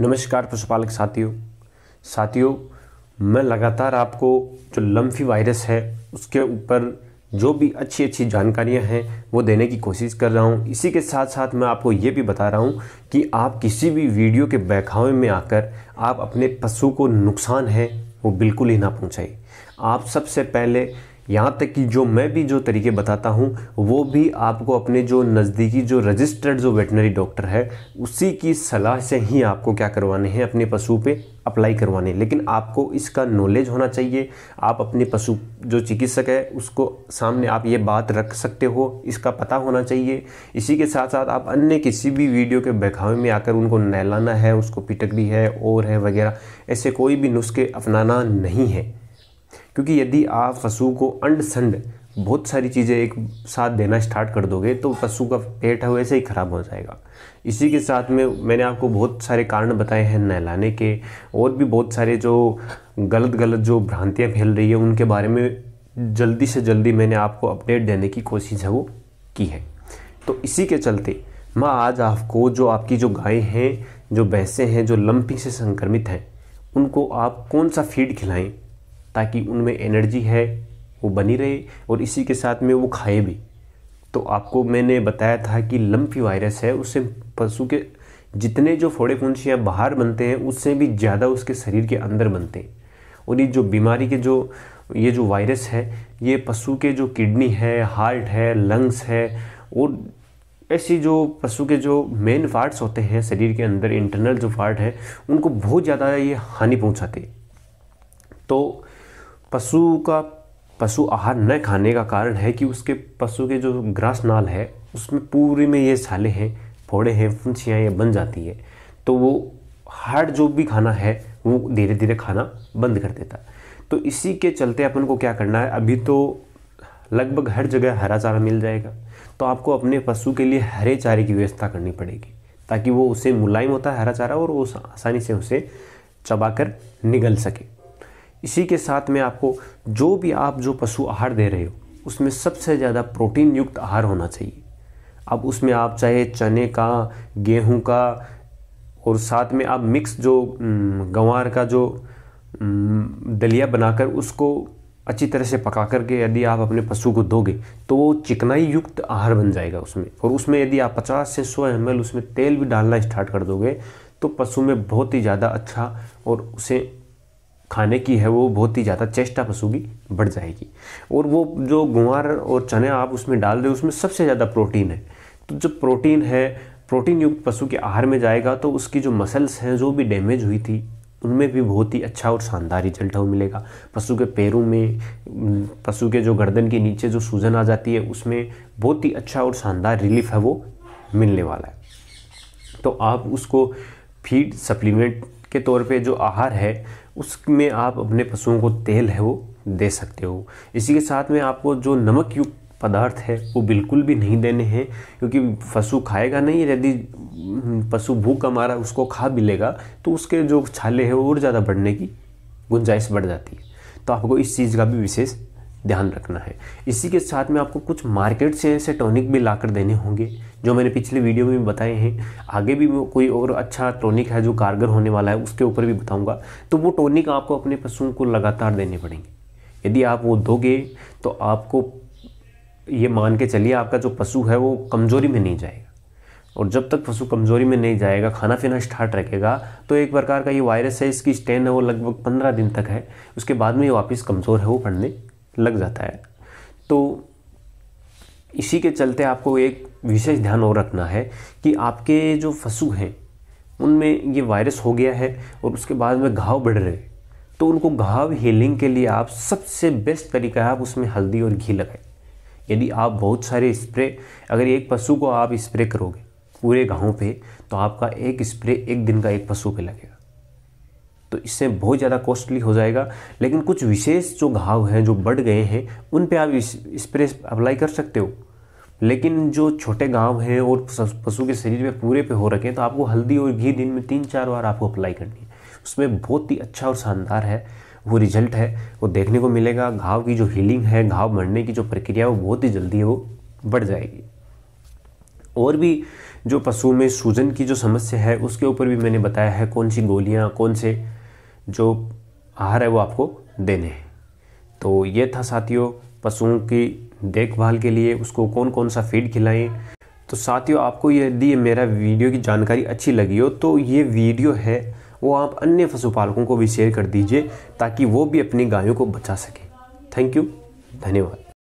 नमस्कार पशुपालक साथियों साथियों मैं लगातार आपको जो लम्फी वायरस है उसके ऊपर जो भी अच्छी अच्छी जानकारियां हैं वो देने की कोशिश कर रहा हूं इसी के साथ साथ मैं आपको ये भी बता रहा हूं कि आप किसी भी वीडियो के बहकावे में आकर आप अपने पशु को नुकसान है वो बिल्कुल ही ना पहुंचाए आप सबसे पहले यहाँ तक कि जो मैं भी जो तरीके बताता हूँ वो भी आपको अपने जो नज़दीकी जो रजिस्टर्ड जो वेटनरी डॉक्टर है उसी की सलाह से ही आपको क्या करवाने हैं अपने पशु पे अप्लाई करवाने लेकिन आपको इसका नॉलेज होना चाहिए आप अपने पशु जो चिकित्सक है उसको सामने आप ये बात रख सकते हो इसका पता होना चाहिए इसी के साथ साथ आप अन्य किसी भी वीडियो के बहकावे में आकर उनको नहलाना है उसको पिटकड़ी है और है वगैरह ऐसे कोई भी नुस्खे अपनाना नहीं है क्योंकि यदि आप पशु को अंड संड बहुत सारी चीज़ें एक साथ देना स्टार्ट कर दोगे तो पशु का पेट है वैसे ही ख़राब हो जाएगा इसी के साथ में मैंने आपको बहुत सारे कारण बताए हैं नहलाने के और भी बहुत सारे जो गलत गलत जो भ्रांतियाँ फैल रही है उनके बारे में जल्दी से जल्दी मैंने आपको अपडेट देने की कोशिश है वो की है तो इसी के चलते मैं आज आपको जो आपकी जो गाय हैं जो भैंसें हैं जो लंपिंग से संक्रमित हैं उनको आप कौन सा फीड खिलाएं ताकि उनमें एनर्जी है वो बनी रहे और इसी के साथ में वो खाए भी तो आपको मैंने बताया था कि लम्फी वायरस है उससे पशु के जितने जो फोड़े फुंसियाँ बाहर बनते हैं उससे भी ज़्यादा उसके शरीर के अंदर बनते हैं और ये जो बीमारी के जो ये जो वायरस है ये पशु के जो किडनी है हार्ट है लंग्स है और ऐसी जो पशु के जो मेन पार्ट्स होते हैं शरीर के अंदर इंटरनल जो पार्ट है उनको बहुत ज़्यादा ये हानि पहुँचाते तो पशु का पशु आहार न खाने का कारण है कि उसके पशु के जो ग्रास नाल है उसमें पूरे में ये छाले हैं फोड़े हैं फुंसियाँ ये बन जाती है तो वो हार्ड जो भी खाना है वो धीरे धीरे खाना बंद कर देता है तो इसी के चलते अपन को क्या करना है अभी तो लगभग हर जगह हरा चारा मिल जाएगा तो आपको अपने पशु के लिए हरे चारे की व्यवस्था करनी पड़ेगी ताकि वो उसे मुलायम होता है हरा चारा और वो आसानी से उसे चबाकर निगल सके इसी के साथ में आपको जो भी आप जो पशु आहार दे रहे हो उसमें सबसे ज़्यादा प्रोटीन युक्त आहार होना चाहिए अब उसमें आप चाहे चने का गेहूं का और साथ में आप मिक्स जो गंवार का जो दलिया बनाकर उसको अच्छी तरह से पका करके यदि आप अपने पशु को दोगे तो वो चिकनाई युक्त आहार बन जाएगा उसमें और उसमें यदि आप 50 से 100 एम उसमें तेल भी डालना स्टार्ट कर दोगे तो पशु में बहुत ही ज़्यादा अच्छा और उसे खाने की है वो बहुत ही ज़्यादा चेष्टा पशु की बढ़ जाएगी और वो जो गुआर और चने आप उसमें डाल दें उसमें सबसे ज़्यादा प्रोटीन है तो जो प्रोटीन है प्रोटीन युक्त पशु के आहार में जाएगा तो उसकी जो मसल्स हैं जो भी डैमेज हुई थी उनमें भी बहुत ही अच्छा और शानदार रिजल्ट हमें मिलेगा पशु के पैरों में पशु के जो गर्दन के नीचे जो सूजन आ जाती है उसमें बहुत ही अच्छा और शानदार रिलीफ है वो मिलने वाला है तो आप उसको फीड सप्लीमेंट के तौर पे जो आहार है उसमें आप अपने पशुओं को तेल है वो दे सकते हो इसी के साथ में आपको जो नमक युक्त पदार्थ है वो बिल्कुल भी नहीं देने हैं क्योंकि पशु खाएगा नहीं यदि पशु भूखा मारा उसको खा भी लेगा तो उसके जो छाले हैं वो और ज़्यादा बढ़ने की गुंजाइश बढ़ जाती है तो आपको इस चीज़ का भी विशेष ध्यान रखना है इसी के साथ में आपको कुछ मार्केट से ऐसे टॉनिक भी लाकर देने होंगे जो मैंने पिछले वीडियो में बताए हैं आगे भी कोई और अच्छा टॉनिक है जो कारगर होने वाला है उसके ऊपर भी बताऊंगा तो वो टॉनिक आपको अपने पशुओं को लगातार देने पड़ेंगे यदि आप वो दोगे तो आपको ये मान के चलिए आपका जो पशु है वो कमज़ोरी में नहीं जाएगा और जब तक पशु कमज़ोरी में नहीं जाएगा खाना पीना स्टार्ट रखेगा तो एक प्रकार का ये वायरस है इसकी स्टेन है वो लगभग पंद्रह दिन तक है उसके बाद में ये वापस कमज़ोर है वो पड़ने लग जाता है तो इसी के चलते आपको एक विशेष ध्यान और रखना है कि आपके जो फसु हैं उनमें ये वायरस हो गया है और उसके बाद में घाव बढ़ रहे तो उनको घाव हीलिंग के लिए आप सबसे बेस्ट तरीका है आप उसमें हल्दी और घी लगाएं यदि आप बहुत सारे स्प्रे अगर एक पशु को आप स्प्रे करोगे पूरे गाँव पे तो आपका एक स्प्रे एक दिन का एक पशु पे लगेगा तो इससे बहुत ज़्यादा कॉस्टली हो जाएगा लेकिन कुछ विशेष जो घाव हैं जो बढ़ गए हैं उन पे आप स्प्रे अप्लाई कर सकते हो लेकिन जो छोटे घाव हैं और पशु के शरीर में पूरे पे हो रखे हैं तो आपको हल्दी और घी दिन में तीन चार बार आपको अप्लाई करनी है उसमें बहुत ही अच्छा और शानदार है वो रिजल्ट है वो देखने को मिलेगा घाव की जो हीलिंग है घाव बढ़ने की जो प्रक्रिया है वो बहुत ही जल्दी है वो बढ़ जाएगी और भी जो पशु में सूजन की जो समस्या है उसके ऊपर भी मैंने बताया है कौन सी गोलियाँ कौन से जो आहार है वो आपको देने हैं तो ये था साथियों पशुओं की देखभाल के लिए उसको कौन कौन सा फीड खिलाएं तो साथियों आपको यदि मेरा वीडियो की जानकारी अच्छी लगी हो तो ये वीडियो है वो आप अन्य पशुपालकों को भी शेयर कर दीजिए ताकि वो भी अपनी गायों को बचा सकें थैंक यू धन्यवाद